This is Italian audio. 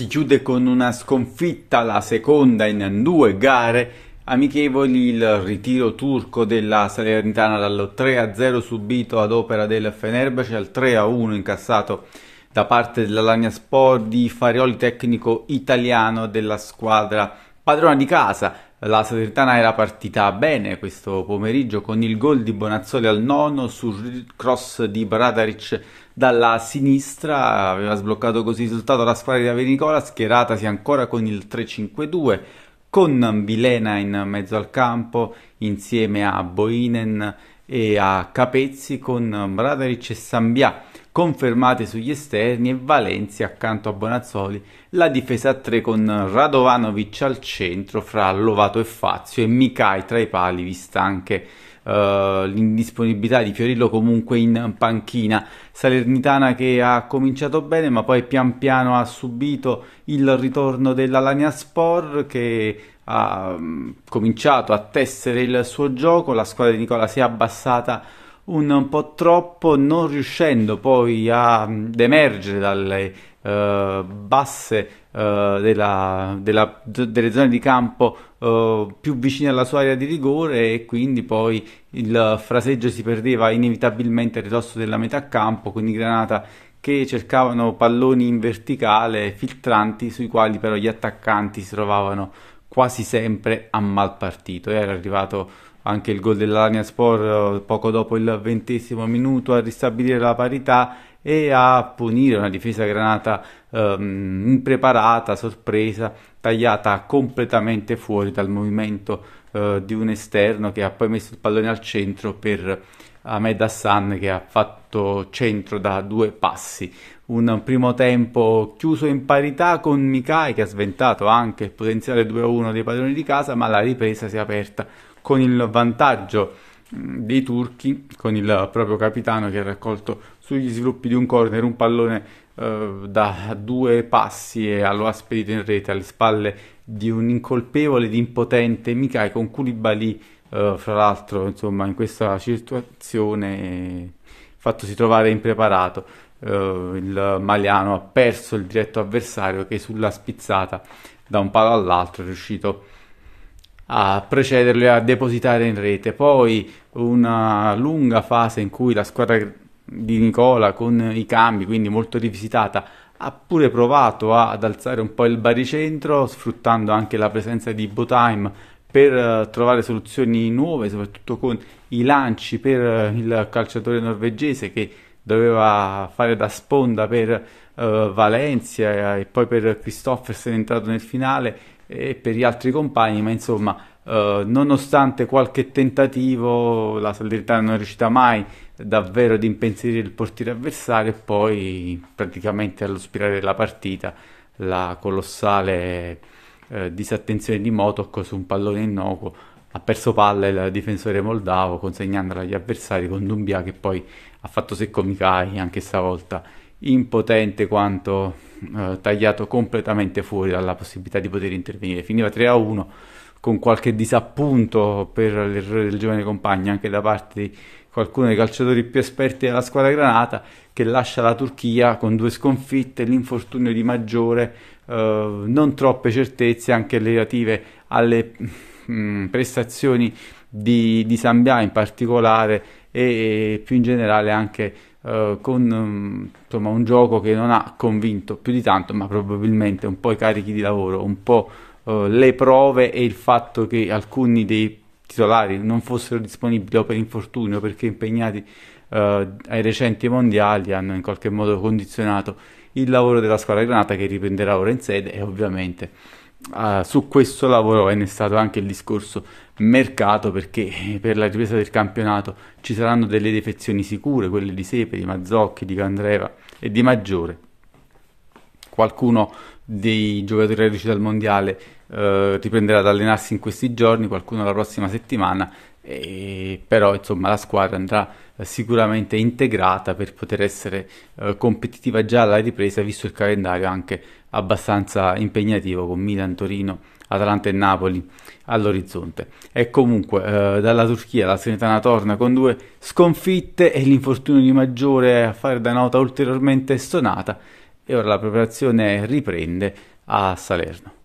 si chiude con una sconfitta, la seconda in due gare amichevoli, il ritiro turco della Salernitana dal 3-0 subito ad opera del Fenerbahce al 3-1 incassato da parte della Lagna Sport di Farioli tecnico italiano della squadra padrona di casa. La Saturitana era partita bene questo pomeriggio con il gol di Bonazzoli al nono sul cross di Bradaric dalla sinistra, aveva sbloccato così il risultato la squadra di Avenicola, schieratasi ancora con il 3-5-2, con Vilena in mezzo al campo insieme a Boinen e a Capezzi con Bradaric e Sambia confermate sugli esterni e Valencia accanto a Bonazzoli, la difesa a tre con Radovanovic al centro fra Lovato e Fazio e Micai tra i pali vista anche uh, l'indisponibilità di Fiorillo comunque in panchina. Salernitana che ha cominciato bene ma poi pian piano ha subito il ritorno della Lania Spor che ha um, cominciato a tessere il suo gioco, la squadra di Nicola si è abbassata un po' troppo, non riuscendo poi ad mm, emergere dalle uh, basse uh, della, della, delle zone di campo uh, più vicine alla sua area di rigore e quindi poi il fraseggio si perdeva inevitabilmente al ridosso della metà campo, quindi Granata che cercavano palloni in verticale filtranti sui quali però gli attaccanti si trovavano quasi sempre a mal partito. Era arrivato anche il gol Sport eh, poco dopo il ventesimo minuto a ristabilire la parità e a punire una difesa granata ehm, impreparata, sorpresa, tagliata completamente fuori dal movimento eh, di un esterno che ha poi messo il pallone al centro per Ahmed Hassan che ha fatto centro da due passi un primo tempo chiuso in parità con Mikai che ha sventato anche il potenziale 2-1 dei padroni di casa, ma la ripresa si è aperta con il vantaggio mm, dei turchi, con il proprio capitano che ha raccolto sugli sviluppi di un corner un pallone eh, da due passi e lo ha spedito in rete alle spalle di un incolpevole ed impotente Mikai con Koulibaly, eh, fra l'altro insomma in questa situazione eh, fattosi trovare impreparato Uh, il Maliano ha perso il diretto avversario che sulla spizzata da un palo all'altro è riuscito a precederlo e a depositare in rete. Poi una lunga fase in cui la squadra di Nicola con i cambi, quindi molto rivisitata, ha pure provato ad alzare un po' il baricentro, sfruttando anche la presenza di Botaim per eh, trovare soluzioni nuove, soprattutto con i lanci per eh, il calciatore norvegese che doveva fare da sponda per uh, Valencia e poi per Christoffersen entrato nel finale e per gli altri compagni, ma insomma uh, nonostante qualche tentativo la Salernitana non è riuscita mai davvero ad impensierire il portiere avversario e poi praticamente allo spirare della partita la colossale eh, disattenzione di Motocco su un pallone innocuo ha perso palla il difensore moldavo consegnandola agli avversari con Dumbia che poi ha fatto secco Mikai anche stavolta impotente quanto eh, tagliato completamente fuori dalla possibilità di poter intervenire finiva 3 a 1 con qualche disappunto per l'errore del giovane compagno anche da parte di qualcuno dei calciatori più esperti della squadra granata che lascia la Turchia con due sconfitte, l'infortunio di maggiore, eh, non troppe certezze anche relative alle mh, mm, prestazioni di, di Sambia in particolare e, e, più in generale anche eh, con mm, insomma, un gioco che non ha convinto più di tanto, ma probabilmente un po' i carichi di lavoro, un po' eh, le prove e il fatto che alcuni dei titolari non fossero disponibili o per infortunio perché impegnati eh, ai recenti mondiali hanno in qualche modo condizionato il lavoro della squadra granata che riprenderà ora in sede e ovviamente uh, su questo lavoro è innestato anche il discorso mercato perché per la ripresa del campionato ci saranno delle defezioni sicure, quelle di Sepe, di Mazzocchi, di Candreva e di Maggiore. Qualcuno dei giocatori reduci dal mondiale eh, riprenderà ad allenarsi in questi giorni, qualcuno la prossima settimana, e, però insomma la squadra andrà eh, sicuramente integrata per poter essere eh, competitiva già alla ripresa, visto il calendario anche abbastanza impegnativo con Milan, Torino, Atalanta e Napoli all'orizzonte. E comunque eh, dalla Turchia la Sanitana torna con due sconfitte e l'infortunio di Maggiore a fare da nota ulteriormente stonata e ora la preparazione riprende a Salerno.